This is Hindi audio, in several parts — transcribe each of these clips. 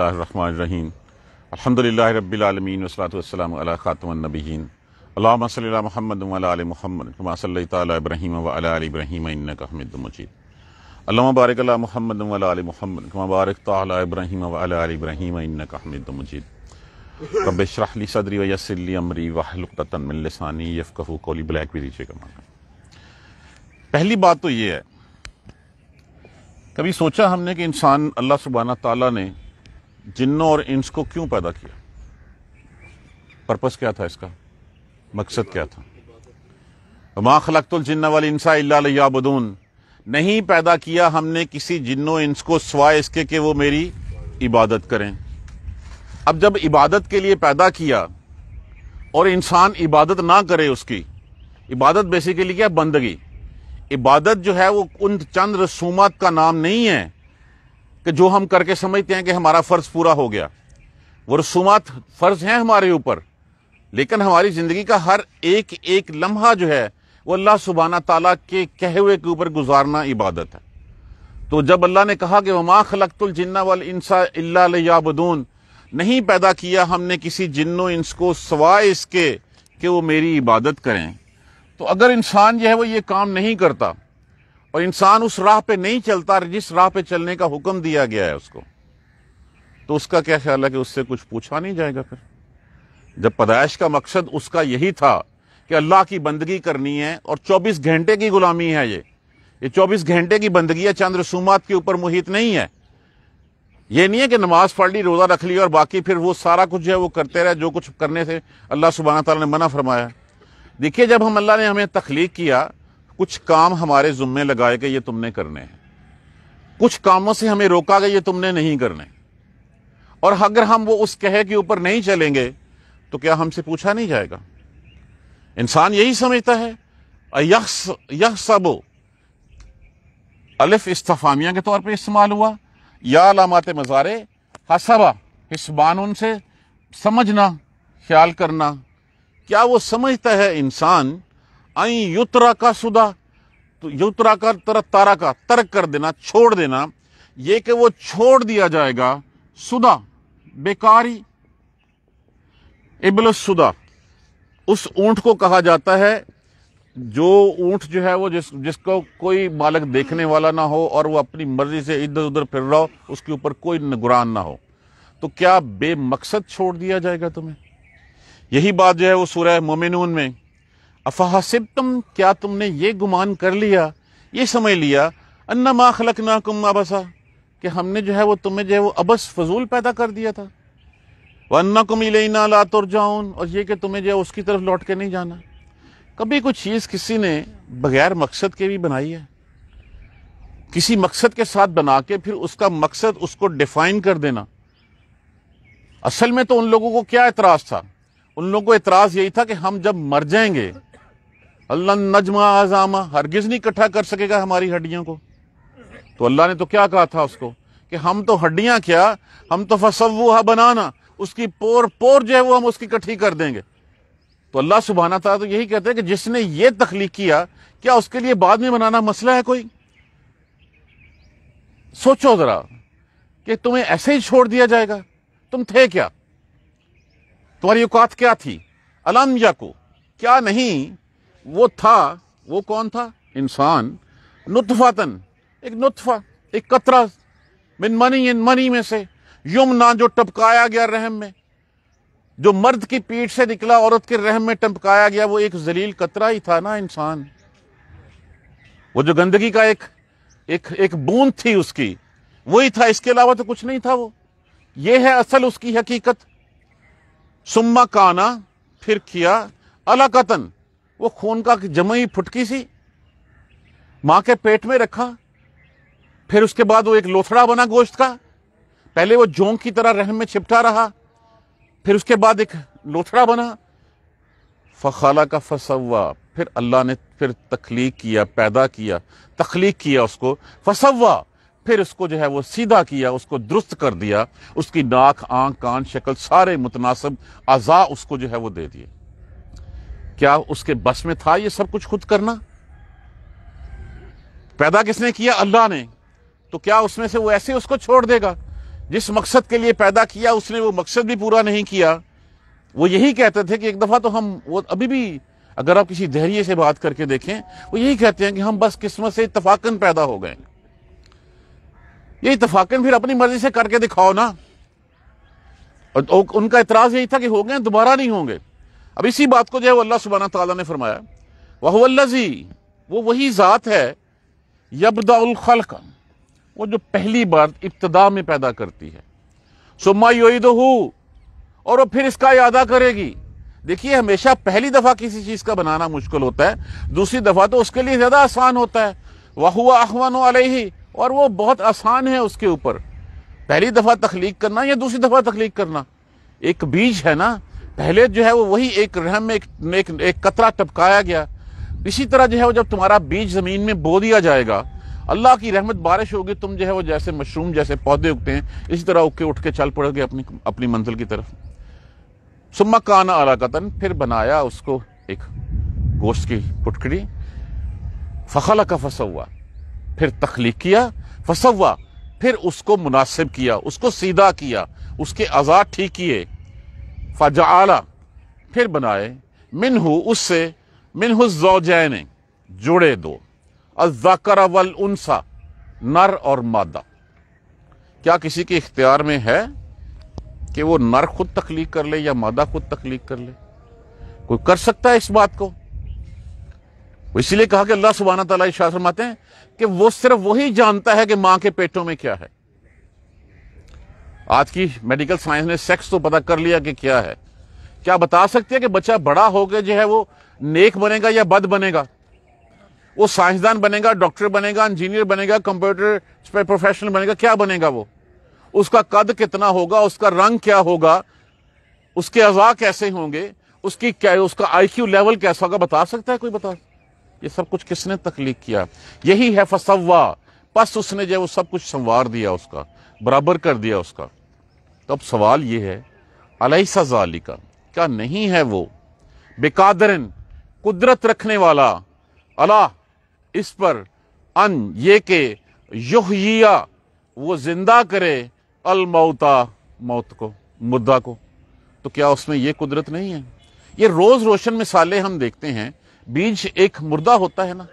रहीम अलहमदिल्ला रबीआलमीन वसलातम ख़ातमनबीन अल्लाम महमद महमद महमद महमद सदरी वसली अमरी कोली ब्लैक भी दीजिएगा पहली बात तो ये है कभी सोचा हमने कि इंसान अल्लाह सुबहाना ताला ने जिन्नों और इंस को क्यों पैदा किया पर्पस क्या था इसका मकसद क्या था माँ खलकतुल जिन्न वाल इंसा अल्लाबदून नहीं पैदा किया हमने किसी जिन्नो इंस को स्वाय इसके कि वो मेरी इबादत करें अब जब इबादत के लिए पैदा किया और इंसान इबादत ना करे उसकी इबादत बेसिकली क्या बंदगी इबादत जो है वो उन चंद रसूमात का नाम नहीं है कि जो हम करके समझते हैं कि हमारा फ़र्ज़ पूरा हो गया वो रसूमात फ़र्ज़ हैं हमारे ऊपर लेकिन हमारी ज़िंदगी का हर एक एक लम्हा जो है वो अल्लाह सुबहाना तला के कहे हुए के ऊपर गुजारना इबादत है तो जब अल्लाह ने कहा कि वमा जिन्ना वाल इंसा अल्लाबदून नहीं पैदा किया हमने किसी जिन्नो इंस को सवाए इसके कि वो मेरी इबादत करें तो अगर इंसान जो है वो ये काम नहीं करता और इंसान उस राह पे नहीं चलता जिस राह पे चलने का हुक्म दिया गया है उसको तो उसका क्या ख्याल है कि उससे कुछ पूछा नहीं जाएगा फिर जब पैदाइश का मकसद उसका यही था कि अल्लाह की बंदगी करनी है और 24 घंटे की गुलामी है ये ये 24 घंटे की बंदगी है चंद्र रसूमात के ऊपर मुहित नहीं है ये नहीं है कि नमाज पढ़ ली रोज़ा रख ली और बाकी फिर वो सारा कुछ जो है वो करते रहे जो कुछ करने से अल्लाह सुबहाना तला ने मना फरमाया देखिए जब हम अल्लाह ने हमें तख्लीक किया कुछ काम हमारे जुम्मे लगाए गए ये तुमने करने हैं कुछ कामों से हमें रोका गया ये तुमने नहीं करने और अगर हम वो उस कहे के ऊपर नहीं चलेंगे तो क्या हमसे पूछा नहीं जाएगा इंसान यही समझता है यह सब अलिफ इस्तफामिया के तौर पे इस्तेमाल हुआ या लामात मज़ारे हसबा हिस्बान उनसे समझना ख्याल करना क्या वो समझता है इंसान आई युतरा का सुधा तो युतरा का तरह तारा का तर्क कर देना छोड़ देना ये कि वो छोड़ दिया जाएगा सुधा बेकारी इबल सुधा उस ऊंट को कहा जाता है जो ऊंट जो है वो जिस जिसको कोई मालक देखने वाला ना हो और वो अपनी मर्जी से इधर उधर फिर रहा हो उसके ऊपर कोई निगरान ना हो तो क्या बेमकसद छोड़ दिया जाएगा तुम्हें यही बात जो है वो सूरह मोमिनून में अफहसिब तुम क्या तुमने ये गुमान कर लिया ये समझ लिया अन्ना मा खलक ना कुम अबसा कि हमने जो है वो तुम्हें जो है वो अबस फजूल पैदा कर दिया था वह अन्ना कुम इलेना लातुर जाऊन और ये कि तुम्हें जो है उसकी तरफ लौट के नहीं जाना कभी कुछ चीज़ किसी ने बगैर मकसद के भी बनाई है किसी मकसद के साथ बना के फिर उसका मकसद उसको डिफाइन कर देना असल में तो उन लोगों को क्या एतराज़ था उन लोगों को एतराज़ यही था कि हम जब मर जाएंगे अल्लाह नजमा आजामा हरगिज नहीं इकट्ठा कर सकेगा हमारी हड्डियों को तो अल्लाह ने तो क्या कहा था उसको कि हम तो हड्डियां क्या हम तो फसवुहा बनाना उसकी पोर पोर जो है वो हम उसकी इकट्ठी कर देंगे तो अल्लाह सुबहाना था तो यही कहते हैं कि जिसने ये तख्लीक किया क्या उसके लिए बाद में बनाना मसला है कोई सोचो जरा कि तुम्हें ऐसे ही छोड़ दिया जाएगा तुम थे क्या तुम्हारी औकात क्या थी अलम याकू क्या नहीं वो था वो कौन था इंसान नुतफातन एक नुतफा एक कतरा मिन मनी इन मनी में से यमुना जो टपकाया गया रहम में जो मर्द की पीठ से निकला औरत के रहम में टपकाया गया वो एक जलील कतरा ही था ना इंसान वो जो गंदगी का एक एक एक बूंद थी उसकी वही था इसके अलावा तो कुछ नहीं था वो ये है असल उसकी हकीकत सुम्मा काना फिर किया अलाकतन वो खून का जमई फुटकी सी माँ के पेट में रखा फिर उसके बाद वो एक लोथड़ा बना गोश्त का पहले वो जोंक की तरह रहम में छिपटा रहा फिर उसके बाद एक लोथड़ा बना फ़खाला का फसवा फिर अल्लाह ने फिर तख्लीक किया पैदा किया तख्लीक किया उसको फसवा फिर उसको जो है वो सीधा किया उसको दुरुस्त कर दिया उसकी नाक आंख कान शक्ल सारे मुतनासब अज़ा उसको जो है वो दे दिए क्या उसके बस में था ये सब कुछ खुद करना पैदा किसने किया अल्लाह ने तो क्या उसमें से वो ऐसे उसको छोड़ देगा जिस मकसद के लिए पैदा किया उसने वो मकसद भी पूरा नहीं किया वो यही कहते थे कि एक दफ़ा तो हम वो अभी भी अगर आप किसी धैर्य से बात करके देखें वो यही कहते हैं कि हम बस किस्मत से इतफाकन पैदा हो गए ये इतफाकन फिर अपनी मर्जी से करके दिखाओ ना और उनका इतराज़ यही था कि हो गए दोबारा नहीं होंगे अब इसी बात को जो है वो अल्लाह सुबहाना तला ने फरमाया वहवल्लजी वो वही ज़ात है यबदाखल का वो जो पहली बार इब्तदा में पैदा करती है सुमा योदहू और वो फिर इसका अदा करेगी देखिए हमेशा पहली दफ़ा किसी चीज़ का बनाना मुश्किल होता है दूसरी दफ़ा तो उसके लिए ज़्यादा आसान होता है वह हुआ अहवान ही और वो बहुत आसान है उसके ऊपर पहली दफ़ा तख्लीक करना या दूसरी दफ़ा तख्लीक करना एक बीज है ना पहले जो है वो वही एक रहम में एक, एक, एक कतरा टपकाया गया इसी तरह जो है वो जब तुम्हारा बीज ज़मीन में बो दिया जाएगा अल्लाह की रहमत बारिश होगी तुम जो है वो जैसे मशरूम जैसे पौधे उगते हैं इसी तरह उग के उठ के चल पड़ोगे अपनी अपनी मंजिल की तरफ सुम्मा काना अला कतन फिर बनाया उसको एक गोश्त की पुटकड़ी फखल का फसवा फिर तख्लीक किया फसवा फिर उसको मुनासिब किया उसको सीधा किया उसके आज़ाद ठीक किए फ़जाला फिर बनाए मिनहू उससे मिनहु जोजैन जुड़े दो अजाकर वल उनसा नर और मादा क्या किसी के इख्तियार में है कि वो नर खुद तख्लीक कर ले या मादा खुद तख्लीक कर ले कोई कर सकता है इस बात को इसीलिए कहा कि अल्लाह सुबहाना तला शाह फरमाते हैं कि वो सिर्फ वही जानता है कि मां के पेटों में क्या है आज की मेडिकल साइंस ने सेक्स तो पता कर लिया कि क्या है क्या बता सकते हैं कि बच्चा बड़ा होकर जो है वो नेक बनेगा या बद बनेगा वो साइंसदान बनेगा डॉक्टर बनेगा इंजीनियर बनेगा कंप्यूटर प्रोफेशनल बनेगा क्या बनेगा वो उसका कद कितना होगा उसका रंग क्या होगा उसके अजा कैसे होंगे उसकी क्या उसका आई लेवल कैसा होगा बता सकता है कोई बता ये सब कुछ किसने तकलीफ किया यही है फसवा बस उसने जो वो सब कुछ संवार दिया उसका बराबर कर दिया उसका तो अब सवाल ये है अलैसा जालिका क्या नहीं है वो बेकादरन कुदरत रखने वाला अला इस पर अन ये के युहिया वो जिंदा करे अलमौता मौत को मुद्दा को तो क्या उसमें ये कुदरत नहीं है ये रोज रोशन मिसाले हम देखते हैं बीज एक मुर्दा होता है ना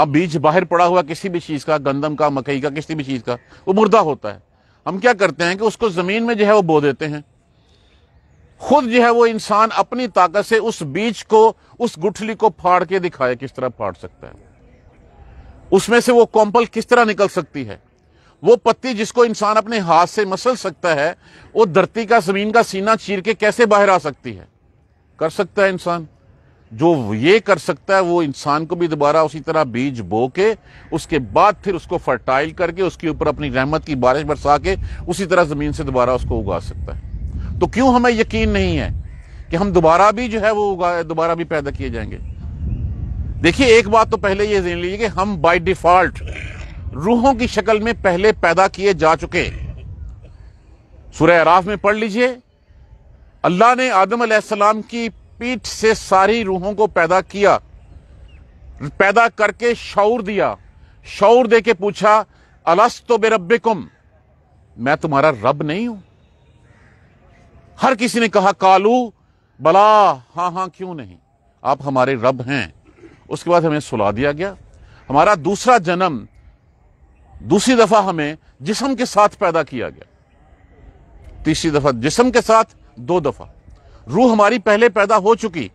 आप बीज बाहर पड़ा हुआ किसी भी चीज़ का गंदम का मकई का किसी भी चीज़ का वो मुर्दा होता है हम क्या करते हैं कि उसको ज़मीन में जो है वो बो देते हैं खुद जो है वो इंसान अपनी ताकत से उस बीज को उस गुठली को फाड़ के दिखाए किस तरह फाड़ सकता है उसमें से वो कॉम्पल किस तरह निकल सकती है वो पत्ती जिसको इंसान अपने हाथ से मसल सकता है वो धरती का जमीन का सीना चीर के कैसे बाहर आ सकती है कर सकता है इंसान जो ये कर सकता है वो इंसान को भी दोबारा उसी तरह बीज बो के उसके बाद फिर उसको फर्टाइल करके उसके ऊपर अपनी रहमत की बारिश बरसा के उसी तरह ज़मीन से दोबारा उसको उगा सकता है तो क्यों हमें यकीन नहीं है कि हम दोबारा भी जो है वो उगा दोबारा भी पैदा किए जाएंगे देखिए एक बात तो पहले ये जान लीजिए कि हम बाई डिफॉल्ट रूहों की शक्ल में पहले पैदा किए जा चुके सुरह अराफ में पढ़ लीजिए अल्लाह ने आदम सलाम की पीठ से सारी रूहों को पैदा किया पैदा करके शौर दिया शौर दे के पूछा अलस तो बेरबे कुम मैं तुम्हारा रब नहीं हूं हर किसी ने कहा कालू बला हा हा क्यों नहीं आप हमारे रब हैं उसके बाद हमें सुला दिया गया हमारा दूसरा जन्म दूसरी दफा हमें जिसम के साथ पैदा किया गया तीसरी दफा जिसम के साथ दो दफा रूह हमारी पहले पैदा हो चुकी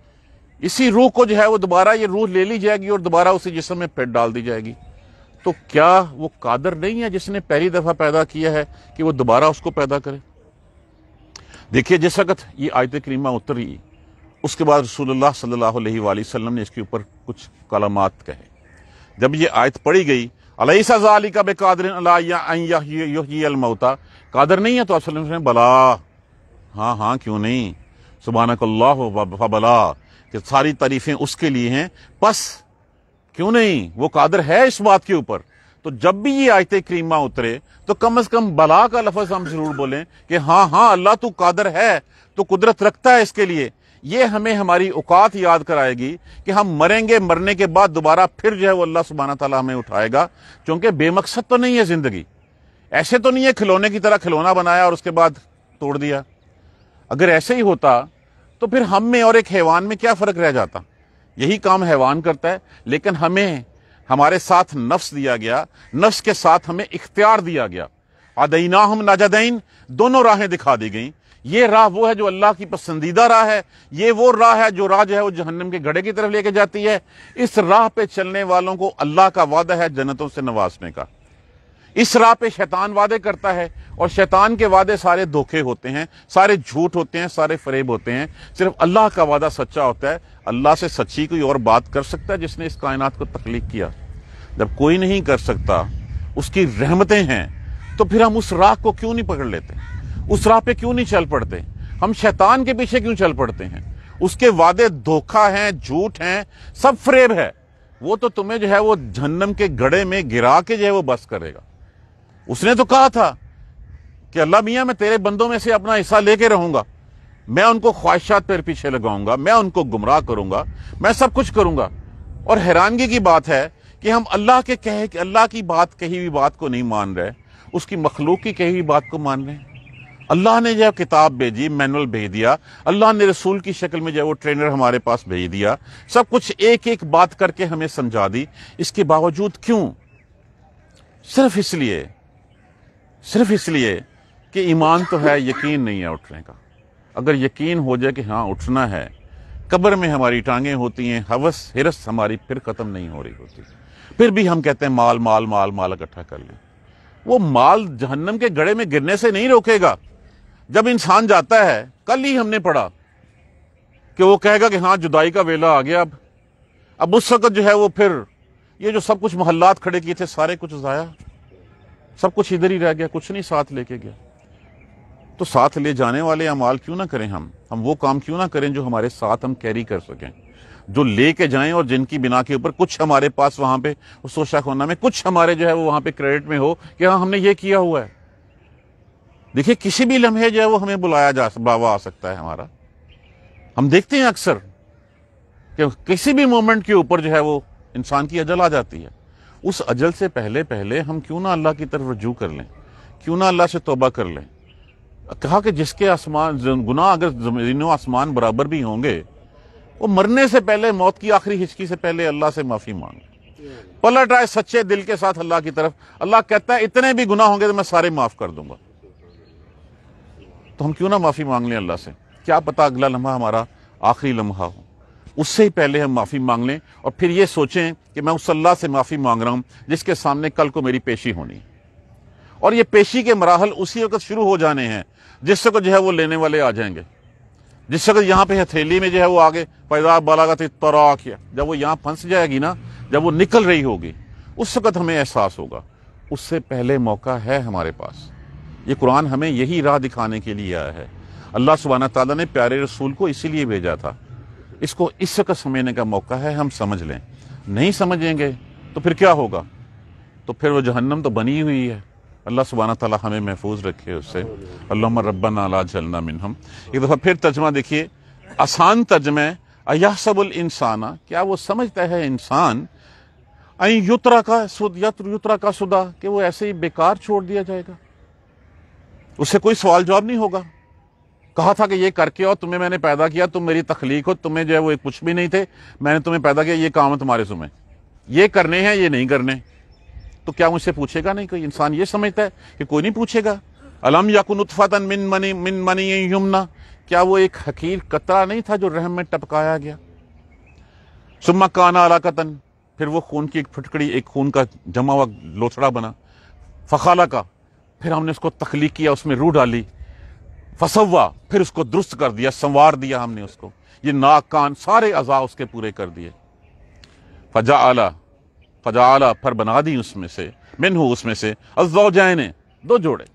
इसी रूह को जो है वो दोबारा ये रूह ले ली जाएगी और दोबारा उसी जिसम में पेट डाल दी जाएगी तो क्या वो कादर नहीं है जिसने पहली दफ़ा पैदा किया है कि वो दोबारा उसको पैदा करे देखिए जिस वक्त ये आयत करीमा उतरी उसके बाद रसूलुल्लाह सल्लल्लाहु अलैहि वसल्लम ने इसके ऊपर कुछ कलामात कहे जब ये आयत पढ़ी गई अलैसाजाली का बेकादर मौता कादर नहीं है तो आप बला हाँ हाँ क्यों नहीं सुबहानकल्लाबला कि सारी तारीफ़ें उसके लिए हैं बस क्यों नहीं वो कादर है इस बात के ऊपर तो जब भी ये आयत करीमा उतरे तो कम अज कम बला का लफज हम जरूर बोलें कि हाँ हाँ अल्लाह तो कादर है तो कुदरत रखता है इसके लिए ये हमें हमारी औकात याद कराएगी कि हम मरेंगे मरने के बाद दोबारा फिर जो है वो अल्लाह सुबहाना तला हमें उठाएगा क्योंकि बेमकसद तो नहीं है ज़िंदगी ऐसे तो नहीं है खिलौने की तरह खिलौना बनाया और उसके बाद तोड़ दिया अगर ऐसे ही होता तो फिर हम में और एक हैवान में क्या फ़र्क रह जाता यही काम हैवान करता है लेकिन हमें हमारे साथ नफ्स दिया गया नफ्स के साथ हमें इख्तियार दिया गया आदईना हम नाजादैन दोनों राहें दिखा दी गई ये राह वो है जो अल्लाह की पसंदीदा राह है ये वो राह है जो राह जो है वो जहन्नम के घड़े की तरफ लेके जाती है इस राह पे चलने वालों को अल्लाह का वादा है जन्नतों से नवाजने का इस राह पे शैतान वादे करता है और शैतान के वादे सारे धोखे होते हैं सारे झूठ होते हैं सारे फरेब होते हैं सिर्फ अल्लाह का वादा सच्चा होता है अल्लाह से सच्ची कोई और बात कर सकता है जिसने इस कायनात को तख्लीक किया जब कोई नहीं कर सकता उसकी रहमतें हैं तो फिर हम उस राह को क्यों नहीं पकड़ लेते उस राह पे क्यों नहीं चल पड़ते हम शैतान के पीछे क्यों चल पड़ते हैं उसके वादे धोखा हैं झूठ हैं सब फ्रेब है वो तो तुम्हें जो है वो जहन्नम के गड़े में गिरा के जो है वो बस करेगा उसने तो कहा था कि अल्लाह मियाँ मैं तेरे बंदों में से अपना हिस्सा लेके रहूंगा मैं उनको ख्वाहिशात पर पीछे लगाऊंगा मैं उनको गुमराह करूंगा मैं सब कुछ करूंगा और हैरानगी की बात है कि हम अल्लाह के कहे कि अल्लाह की बात कही हुई बात को नहीं मान रहे उसकी मखलूक की कही हुई बात को मान रहे हैं अल्लाह ने जो किताब भेजी मैनुअल भेज दिया अल्लाह ने रसूल की शक्ल में जो वो ट्रेनर हमारे पास भेज दिया सब कुछ एक एक बात करके हमें समझा दी इसके बावजूद क्यों सिर्फ इसलिए सिर्फ इसलिए कि ईमान तो है यकीन नहीं है उठने का अगर यकीन हो जाए कि हाँ उठना है कब्र में हमारी टांगें होती हैं हवस हिरस हमारी फिर ख़त्म नहीं हो रही होती फिर भी हम कहते हैं माल माल माल माल इकट्ठा कर लें वो माल जहन्नम के गड़े में गिरने से नहीं रोकेगा जब इंसान जाता है कल ही हमने पढ़ा कि वो कहेगा कि हाँ जुदाई का वेला आ गया अब अब उस वक़्त जो है वो फिर ये जो सब कुछ मोहल्लात खड़े किए थे सारे कुछ ज़ाया सब कुछ इधर ही रह गया कुछ नहीं साथ लेके गया तो साथ ले जाने वाले अमाल क्यों ना करें हम हम वो काम क्यों ना करें जो हमारे साथ हम कैरी कर सकें जो ले के जाएं और जिनकी बिना के ऊपर कुछ हमारे पास वहां पे उस सोशा खोना में कुछ हमारे जो है वो वहां पे क्रेडिट में हो कि हाँ हमने ये किया हुआ है देखिए किसी भी लम्हे जो है वो हमें बुलाया जा बुलावा आ सकता है हमारा हम देखते हैं अक्सर कि किसी भी मोमेंट के ऊपर जो है वो इंसान की अजल आ जाती है उस अजल से पहले पहले हम क्यों ना अल्लाह की तरफ रजू कर लें क्यों ना अल्लाह से तोबा कर लें कहा कि जिसके आसमान गुनाह अगर जमीनों आसमान बराबर भी होंगे वो मरने से पहले मौत की आखिरी हिचकी से पहले अल्लाह से माफ़ी मांगे पलट आए सच्चे दिल के साथ अल्लाह की तरफ अल्लाह कहता है इतने भी गुना होंगे तो मैं सारे माफ़ कर दूंगा तो हम क्यों ना माफ़ी मांग लें अल्लाह से क्या पता अगला लम्हा हमारा आखिरी लम्हा हो उससे ही पहले हम माफ़ी मांग लें और फिर ये सोचें कि मैं उस अल्लाह से माफ़ी मांग रहा हूँ जिसके सामने कल को मेरी पेशी होनी और ये पेशी के मराहल उसी वक्त शुरू हो जाने हैं जिस वक्त जो है वो लेने वाले आ जाएंगे जिस वक्त यहाँ पे हथेली में जो है वो आगे पैदाब बालागत तौरा किया जब वो यहाँ फंस जाएगी ना जब वो निकल रही होगी उस वक्त हमें एहसास होगा उससे पहले मौका है हमारे पास ये कुरान हमें यही राह दिखाने के लिए आया है अल्लाह सुबहाना तला ने प्यारे रसूल को इसीलिए भेजा था इसको इस वक्त समझने का मौका है हम समझ लें नहीं समझेंगे तो फिर क्या होगा तो फिर वो जहन्नम तो बनी हुई है अल्लाह सुबहाना तला हमें महफूज रखे उससे अल्लाम रब्बना ला जलना मिनहम एक दफ़ा फिर तर्जमा देखिए आसान तर्जमे अयासबुल इंसाना क्या वो समझता है इंसान युतरा का सुद युतरा का सुदा कि वो ऐसे ही बेकार छोड़ दिया जाएगा उससे कोई सवाल जवाब नहीं होगा कहा था कि ये करके और तुम्हें मैंने पैदा किया तुम मेरी तखलीक हो तुम्हें जो है वो कुछ भी नहीं थे मैंने तुम्हें पैदा किया ये काम है तुम्हारे सुमे ये करने हैं ये नहीं करने तो क्या मुझसे पूछेगा नहीं कोई इंसान ये समझता है कि कोई नहीं पूछेगा अलम याकुन उत्फातन मिन मनी मिन मनी यमुना क्या वो एक हकीर कतरा नहीं था जो रहम में टपकाया गया सुम्मा काना अलाकतन फिर वो खून की एक फटकड़ी एक खून का जमा हुआ लोथड़ा बना फखाला का फिर हमने उसको तख्लीक किया उसमें रूह डाली फसवा फिर उसको दुरुस्त कर दिया संवार दिया हमने उसको ये नाक कान सारे अज़ा उसके पूरे कर दिए फजा आला फजा आला फिर बना दी उसमें से मिन हो उसमें से जैन दो जोड़े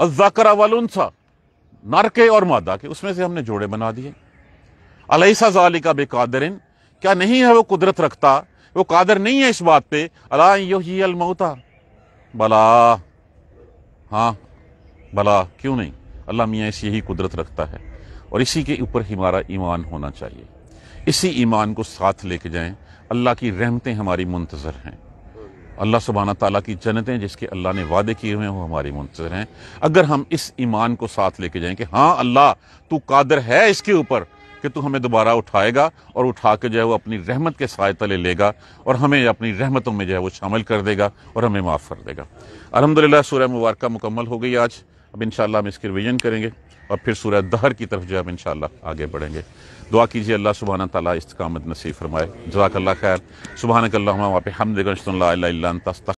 वाल वालसा नर के और मादा के उसमें से हमने जोड़े बना दिए अलैसा जाली का बेकादरिन क्या नहीं है वो कुदरत रखता वो कादर नहीं है इस बात पे अला यो ही अलमौता भला हाँ भला क्यों नहीं अल्लाह मियाँ इस यही कुदरत रखता है और इसी के ऊपर हमारा ईमान होना चाहिए इसी ईमान को साथ लेके जाएं अल्लाह की रहमतें हमारी मुंतज़र हैं अल्लाह सुबहाना ताली की जन्नतें जिसके अल्लाह ने वादे किए हुए हैं वो हमारी मुंतज़र हैं अगर हम इस ईमान को साथ लेके जाएं कि हाँ अल्लाह तू कादर है इसके ऊपर कि तू हमें दोबारा उठाएगा और उठा के जो है वो अपनी रहमत के साय तले लेगा और हमें अपनी रहमतों में जो है वो शामिल कर देगा और हमें माफ़ कर देगा अलहमदिल्ला सूर्य मुबारक मुकम्मल हो गई आज अब इन हम इसके रिविज़न करेंगे और फिर सूर्य दहर की तरफ जो है हम इन आगे बढ़ेंगे दुआ कीजिए अल्लाह सुबहाना तला इस्तकामत नसीब फरमाए जवाक खैर वहाँ पर हम दिगनशतल्ला